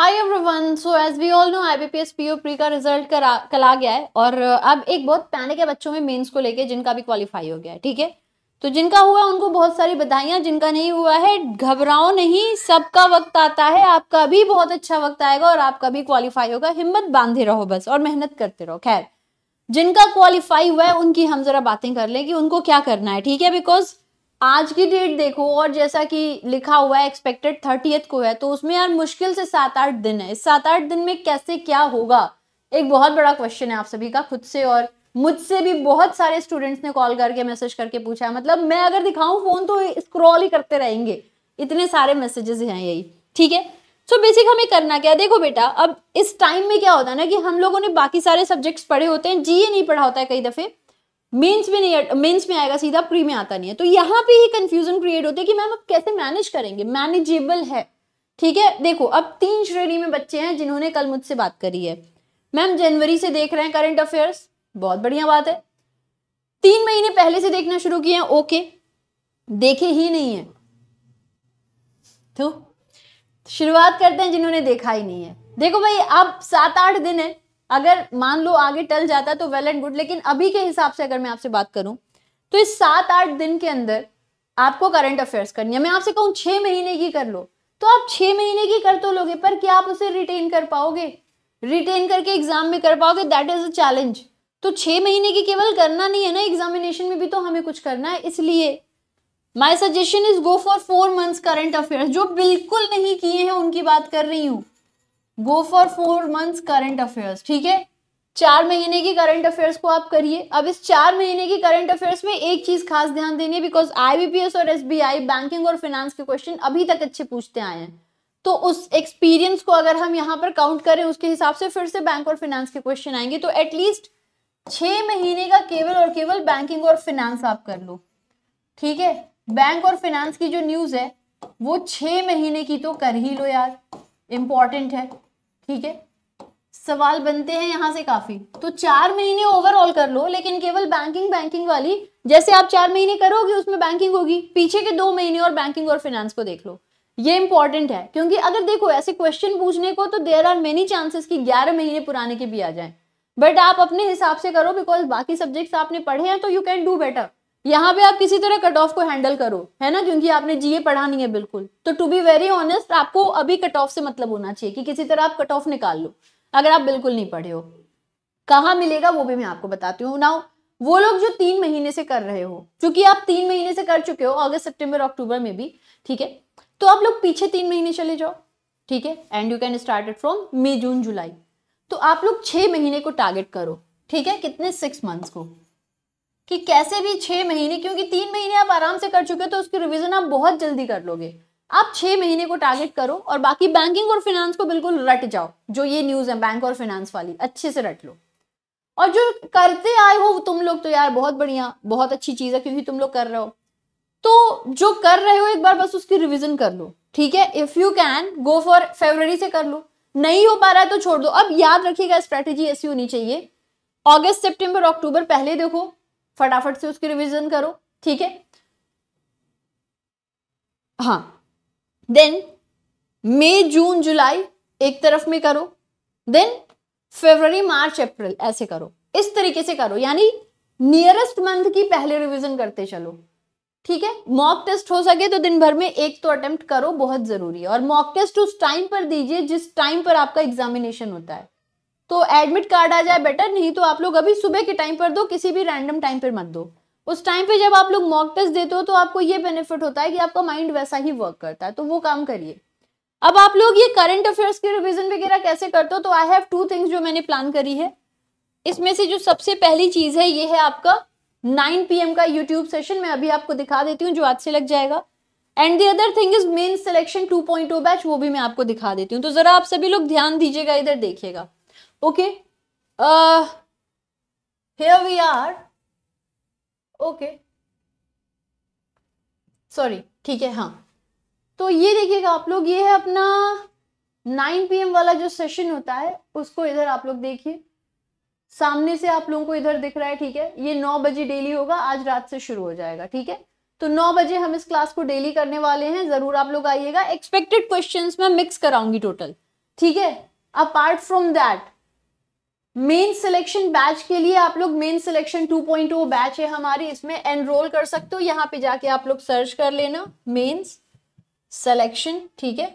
hi everyone so as we all know IBPS PO pre का result कल आ गया है और अब एक बहुत पैने के बच्चों में मेंस को लेके जिनका भी क्वालिफाई हो गया है ठीक है तो जिनका हुआ उनको बहुत सारी बधाइयाँ जिनका नहीं हुआ है घबराओ नहीं सबका वक्त आता है आपका भी बहुत अच्छा वक्त आएगा और आपका भी क्वालिफाई होगा हिम्मत बांधे रहो बस और मेहनत करते रहो खैर जिनका क्वालिफाई हुआ है उनकी हम जरा बातें कर लें कि उनको क्या करना है ठीक है बिकॉज आज की डेट देखो और जैसा कि लिखा हुआ है एक्सपेक्टेड थर्टीएथ को है तो उसमें यार मुश्किल से सात आठ दिन है इस सात आठ दिन में कैसे क्या होगा एक बहुत बड़ा क्वेश्चन है आप सभी का खुद से और मुझसे भी बहुत सारे स्टूडेंट्स ने कॉल करके मैसेज करके पूछा है मतलब मैं अगर दिखाऊं फोन तो स्क्रॉल ही करते रहेंगे इतने सारे मैसेजेस हैं यही ठीक है सो so बेसिक हमें करना क्या है देखो बेटा अब इस टाइम में क्या होता है ना कि हम लोगों ने बाकी सारे सब्जेक्ट्स पढ़े होते हैं जी ये e नहीं पढ़ा होता है कई दफ़े मेंस में नहीं मेंस में आएगा सीधा प्री में आता नहीं है तो यहाँ पे ही कंफ्यूजन क्रिएट होता है कि मैम आप कैसे मैनेज करेंगे मैनेजेबल है ठीक है देखो अब तीन श्रेणी में बच्चे हैं जिन्होंने कल मुझसे बात करी है मैम जनवरी से देख रहे हैं करंट अफेयर्स बहुत बढ़िया बात है तीन महीने पहले से देखना शुरू किया ओके देखे ही नहीं है तो शुरुआत करते हैं जिन्होंने देखा ही नहीं है देखो भाई आप सात आठ दिन है अगर मान लो आगे टल जाता तो वेल एंड गुड लेकिन अभी के हिसाब से अगर मैं आपसे बात करूं तो इस सात आठ दिन के अंदर आपको करंट अफेयर्स करनी है मैं आपसे कहूँ छह महीने की कर लो तो आप छह महीने की कर तो लोगे पर क्या आप उसे रिटेन कर पाओगे रिटेन करके एग्जाम में कर पाओगे दैट इज़ अ चैलेंज तो छह महीने की केवल करना नहीं है ना एग्जामिनेशन में भी तो हमें कुछ करना है इसलिए my suggestion is go for four months current affairs जो बिल्कुल नहीं किए हैं उनकी बात कर रही हूँ go for four months current affairs ठीक है चार महीने की करंट अफेयर्स को आप करिए अब इस चार महीने की करंट अफेयर्स में एक चीज खास ध्यान देनी है बिकॉज आईबीपीएस और एसबीआई बैंकिंग और फाइनेंस के क्वेश्चन अभी तक अच्छे पूछते आए हैं तो उस एक्सपीरियंस को अगर हम यहाँ पर काउंट करें उसके हिसाब से फिर से बैंक और फाइनेंस के क्वेश्चन आएंगे तो एटलीस्ट छह महीने का केवल और केवल बैंकिंग और फाइनेंस आप कर लो ठीक है बैंक और फाइनेंस की जो न्यूज है वो छह महीने की तो कर ही लो यार इंपॉर्टेंट है ठीक है सवाल बनते हैं यहां से काफी तो चार महीने ओवरऑल कर लो लेकिन केवल बैंकिंग बैंकिंग वाली जैसे आप चार महीने करोगे उसमें बैंकिंग होगी पीछे के दो महीने और बैंकिंग और फिनेंस को देख लो ये इंपॉर्टेंट है क्योंकि अगर देखो ऐसे क्वेश्चन पूछने को तो देर आर मेनी चांसेस कि ग्यारह महीने पुराने के भी आ जाए बट आप अपने हिसाब से करो बिकॉज बाकी सब्जेक्ट्स आपने पढ़े हैं तो यू कैन डू बेटर यहाँ पे आप किसी तरह कट ऑफ को हैंडल करो है ना क्योंकि आपने जीए पढ़ा नहीं है बिल्कुल तो टू बी वेरी ऑनेस्ट आपको अभी कट ऑफ से मतलब होना चाहिए कि किसी तरह आप कट ऑफ निकाल लो अगर आप बिल्कुल नहीं पढ़े हो कहाँ मिलेगा वो भी मैं आपको बताती हूँ नाउ वो लोग जो तीन महीने से कर रहे हो क्योंकि आप तीन महीने से कर चुके हो अगस्त सेप्टेम्बर अक्टूबर में भी ठीक है तो आप लोग पीछे तीन महीने चले जाओ ठीक है and you can start it from May June July तो आप लोग छह महीने को टारगेट करो ठीक है कितने सिक्स मंथ्स को कि कैसे भी छः महीने क्योंकि तीन महीने आप आराम से कर चुके हो तो उसकी रिविज़न आप बहुत जल्दी कर लोगे आप छः महीने को टारगेट करो और बाकी बैंकिंग और फिनांस को बिल्कुल रट जाओ जो ये न्यूज़ है बैंक और फिनांस वाली अच्छे से रट लो और जो करते आए हो तुम लोग तो यार बहुत बढ़िया बहुत अच्छी चीज़ है क्योंकि तुम लोग कर रहे हो तो जो कर रहे हो एक बार बस उसकी रिविज़न कर लो ठीक है if you can go for February से कर लो नहीं हो पा रहा है तो छोड़ दो अब याद रखिएगा स्ट्रैटेजी ऐसी होनी चाहिए अगस्त सितंबर अक्टूबर पहले देखो फटाफट से उसकी रिविजन करो ठीक है हाँ देन मई जून जुलाई एक तरफ में करो देन फरवरी मार्च अप्रैल ऐसे करो इस तरीके से करो यानी नियरेस्ट मंथ की पहले रिवीजन करते चलो ठीक है मॉक टेस्ट हो सके तो दिन भर में एक तो अटेम्प्ट करो बहुत जरूरी है और मॉक टेस्ट उस टाइम पर दीजिए जिस टाइम पर आपका एग्जामिनेशन होता है तो एडमिट कार्ड आ जाए बेटर नहीं तो आप लोग अभी सुबह के टाइम पर दो किसी भी रैंडम टाइम पर मत दो उस टाइम पे जब आप लोग मॉक टेस्ट देते हो तो आपको ये बेनिफिट होता है कि आपका माइंड वैसा ही वर्क करता है तो वो काम करिए अब आप लोग ये करंट अफेयर्स के रिवीजन वगैरह कैसे करते हो तो आई हैव टू थिंग्स जो मैंने प्लान करी है इसमें से जो सबसे पहली चीज़ है ये है आपका 9 पीएम का यूट्यूब सेशन मैं अभी आपको दिखा देती हूँ जो आज से लग जाएगा and the other thing is main selection to batch वो भी मैं आपको दिखा देती हूँ तो ज़रा आप सभी लोग ध्यान दीजिएगा इधर देखिएगा okay here we are okay sorry ठीक है हाँ तो ये देखिएगा आप लोग ये है अपना 9 पीएम वाला जो सेशन होता है उसको इधर आप लोग देखिए सामने से आप लोगों को इधर दिख रहा है ठीक है ये 9 बजे डेली होगा आज रात से शुरू हो जाएगा ठीक है तो 9 बजे हम इस क्लास को डेली करने वाले हैं जरूर आप लोग आइएगा एक्सपेक्टेड क्वेश्चंस मैं मिक्स कराऊंगी टोटल ठीक है apart from that main selection batch के लिए आप लोग मेन सिलेक्शन 2.0 बैच है हमारी इसमें एनरोल कर सकते हो यहाँ पे जाके आप लोग सर्च कर लेना मेन्स सिलेक्शन ठीक है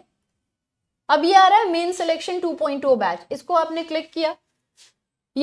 अब ये आ रहा है मेन सिलेक्शन 2.0 बैच इसको आपने क्लिक किया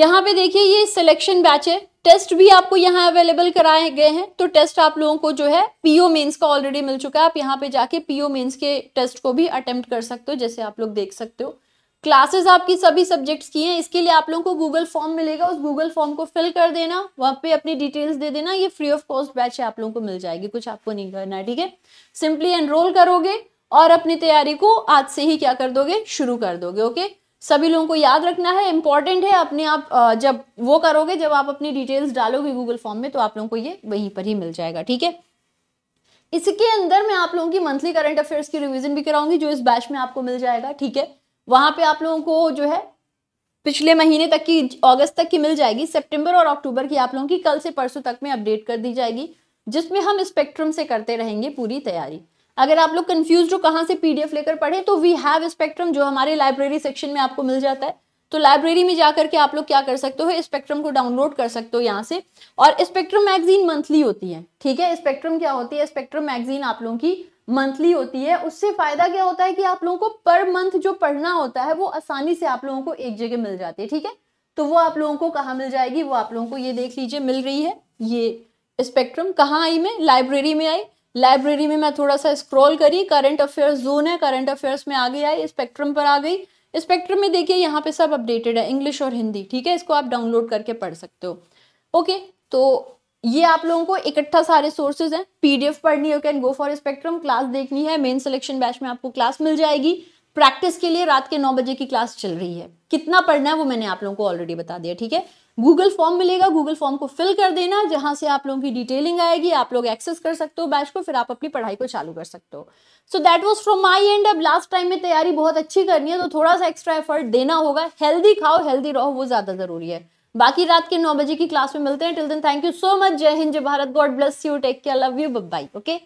यहाँ पे देखिए ये सिलेक्शन बैच है टेस्ट भी आपको यहाँ अवेलेबल कराए गए हैं तो टेस्ट आप लोगों को जो है पीओ मेंस का ऑलरेडी मिल चुका है आप यहाँ पे जाके पीओ मेंस के टेस्ट को भी अटेम्प्ट कर सकते हो जैसे आप लोग देख सकते हो क्लासेस आपकी सभी सब्जेक्ट्स की हैं इसके लिए आप लोगों को गूगल फॉर्म मिलेगा उस गूगल फॉर्म को फिल कर देना वहाँ पे अपनी डिटेल्स दे देना ये फ्री ऑफ कॉस्ट बैच है आप लोगों को मिल जाएगी कुछ आपको नहीं करना है ठीक है सिंपली एनरोल करोगे और अपनी तैयारी को आज से ही क्या कर दोगे शुरू कर दोगे ओके सभी लोगों को याद रखना है इंपॉर्टेंट है अपने आप जब वो करोगे जब आप अपनी डिटेल्स डालोगे गूगल फॉर्म में तो आप लोगों को ये वहीं पर ही मिल जाएगा ठीक है इसके अंदर मैं आप लोगों की मंथली करंट अफेयर्स की रिवीजन भी कराऊंगी जो इस बैच में आपको मिल जाएगा ठीक है वहां पे आप लोगों को जो है पिछले महीने तक की अगस्त तक की मिल जाएगी सितंबर और अक्टूबर की आप लोगों की कल से परसों तक में अपडेट कर दी जाएगी जिसमें हम स्पेक्ट्रम से करते रहेंगे पूरी तैयारी अगर आप लोग कन्फ्यूज हो कहाँ से पीडीएफ लेकर पढ़े तो वी हैव स्पेक्ट्रम जो हमारे लाइब्रेरी सेक्शन में आपको मिल जाता है तो लाइब्रेरी में जाकर के आप लोग क्या कर सकते हो स्पेक्ट्रम को डाउनलोड कर सकते हो यहाँ से और स्पेक्ट्रम मैगजीन मंथली होती है ठीक है स्पेक्ट्रम क्या होती है स्पेक्ट्रम मैगजीन आप लोगों की मंथली होती है उससे फ़ायदा क्या होता है कि आप लोगों को पर मंथ जो पढ़ना होता है वो आसानी से आप लोगों को एक जगह मिल जाती है ठीक है तो वो आप लोगों को कहाँ मिल जाएगी वो आप लोगों को ये देख लीजिए मिल रही है ये स्पेक्ट्रम कहाँ आई मैं लाइब्रेरी में आई लाइब्रेरी में मैं थोड़ा सा स्क्रॉल करी करंट अफेयर्स जोन है करंट अफेयर्स में आ गई आई स्पेक्ट्रम पर आ गई स्पेक्ट्रम में देखिए यहाँ पे सब अपडेटेड है इंग्लिश और हिंदी ठीक है इसको आप डाउनलोड करके पढ़ सकते हो ओके तो ये आप लोगों को इकट्ठा सारे सोर्सेज हैं पीडीएफ पढ़नी है can go for spectrum class देखनी है मेन सिलेक्शन बैच में आपको क्लास मिल जाएगी प्रैक्टिस के लिए रात के नौ बजे की क्लास चल रही है कितना पढ़ना है वो मैंने आप लोगों को ऑलरेडी बता दिया ठीक है गूगल फॉर्म मिलेगा गूगल फॉर्म को फिल कर देना जहां से आप लोगों की डिटेलिंग आएगी आप लोग एक्सेस कर सकते हो बैच को फिर आप अपनी पढ़ाई को चालू कर सकते हो so that was from my and अब लास्ट टाइम में तैयारी बहुत अच्छी करनी है तो थोड़ा सा एक्स्ट्रा एफर्ट देना होगा हेल्दी खाओ हेल्दी रहो वो ज़्यादा ज़रूरी है बाकी रात के नौ बजे की क्लास में मिलते हैं टिल दिन थैंक यू सो मच जय हिंद जय Bharat god bless you take care love you bye okay